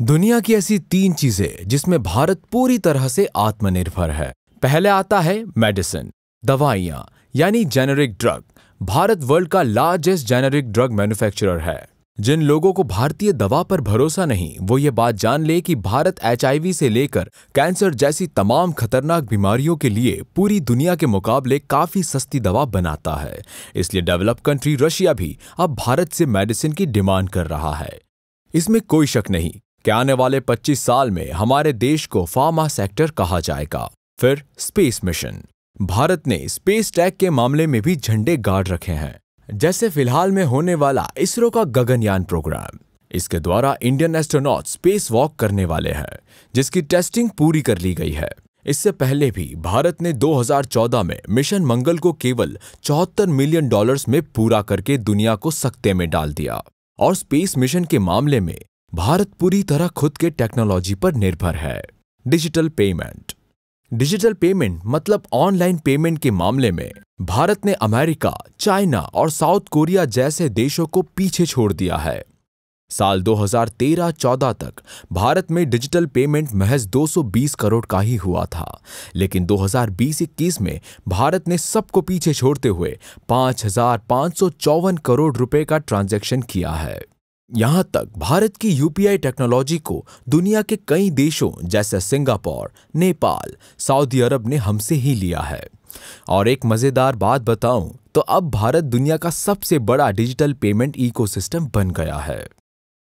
दुनिया की ऐसी तीन चीजें जिसमें भारत पूरी तरह से आत्मनिर्भर है पहले आता है मेडिसिन दवाइयां यानी जेनेरिक ड्रग भारत वर्ल्ड का लार्जेस्ट जेनेरिक ड्रग मैन्युफैक्चरर है जिन लोगों को भारतीय दवा पर भरोसा नहीं वो ये बात जान ले कि भारत एच से लेकर कैंसर जैसी तमाम खतरनाक बीमारियों के लिए पूरी दुनिया के मुकाबले काफी सस्ती दवा बनाता है इसलिए डेवलप कंट्री रशिया भी अब भारत से मेडिसिन की डिमांड कर रहा है इसमें कोई शक नहीं कि आने वाले 25 साल में हमारे देश को फार्मा सेक्टर कहा जाएगा फिर स्पेस मिशन भारत ने स्पेस टैग के मामले में भी झंडे गाड़ रखे हैं जैसे फिलहाल में होने वाला इसरो का गगनयान प्रोग्राम इसके द्वारा इंडियन एस्ट्रोनॉट स्पेस वॉक करने वाले हैं जिसकी टेस्टिंग पूरी कर ली गई है इससे पहले भी भारत ने 2014 में मिशन मंगल को केवल चौहत्तर मिलियन डॉलर्स में पूरा करके दुनिया को सख्ते में डाल दिया और स्पेस मिशन के मामले में भारत पूरी तरह खुद के टेक्नोलॉजी पर निर्भर है डिजिटल पेमेंट डिजिटल पेमेंट मतलब ऑनलाइन पेमेंट के मामले में भारत ने अमेरिका चाइना और साउथ कोरिया जैसे देशों को पीछे छोड़ दिया है साल 2013-14 तक भारत में डिजिटल पेमेंट महज 220 करोड़ का ही हुआ था लेकिन 2020-21 में भारत ने सबको पीछे छोड़ते हुए पाँच करोड़ रुपए का ट्रांजैक्शन किया है यहां तक भारत की यूपीआई टेक्नोलॉजी को दुनिया के कई देशों जैसे सिंगापुर नेपाल सऊदी अरब ने हमसे ही लिया है और एक मज़ेदार बात बताऊं तो अब भारत दुनिया का सबसे बड़ा डिजिटल पेमेंट इकोसिस्टम बन गया है